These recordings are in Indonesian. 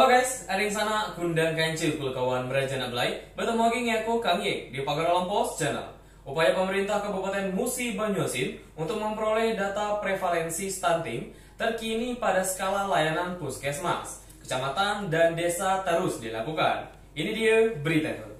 Halo guys, ada yang sana kundang kancil kawan berajana belai Bertemu lagi Kang Ye di pagar Pos channel Upaya pemerintah Kabupaten Musi Banyuasin untuk memperoleh data prevalensi stunting terkini pada skala layanan puskesmas, kecamatan, dan desa terus dilakukan. Ini dia berita itu.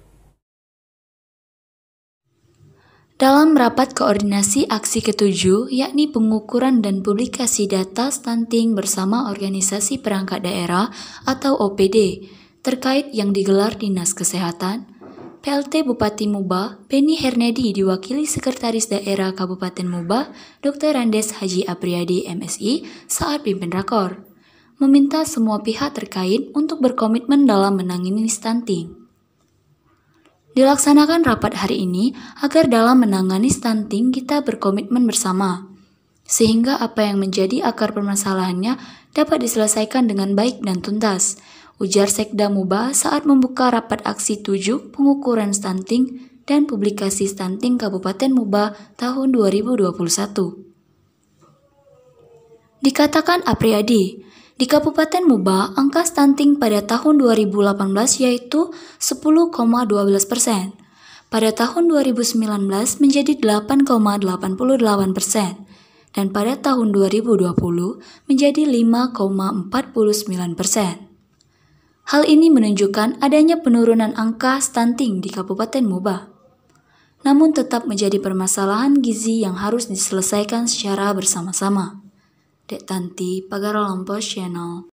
Dalam rapat koordinasi aksi ketujuh, yakni pengukuran dan publikasi data stunting bersama organisasi perangkat daerah atau OPD terkait yang digelar Dinas Kesehatan, PLT Bupati Muba, Beni Hernedi diwakili Sekretaris Daerah Kabupaten Muba, Dr. Randes Haji Apriyadi MSI saat pimpin rakor, meminta semua pihak terkait untuk berkomitmen dalam menangani stunting. Dilaksanakan rapat hari ini agar dalam menangani stunting kita berkomitmen bersama, sehingga apa yang menjadi akar permasalahannya dapat diselesaikan dengan baik dan tuntas, ujar Sekda Muba saat membuka rapat aksi 7 pengukuran stunting dan publikasi stunting Kabupaten Muba tahun 2021. Dikatakan Apriyadi, di Kabupaten Muba, angka stunting pada tahun 2018 yaitu 10,12 persen. Pada tahun 2019 menjadi 8,88 persen. Dan pada tahun 2020 menjadi 5,49 persen. Hal ini menunjukkan adanya penurunan angka stunting di Kabupaten Muba namun tetap menjadi permasalahan gizi yang harus diselesaikan secara bersama-sama dek tanti pagar pagarolompo channel.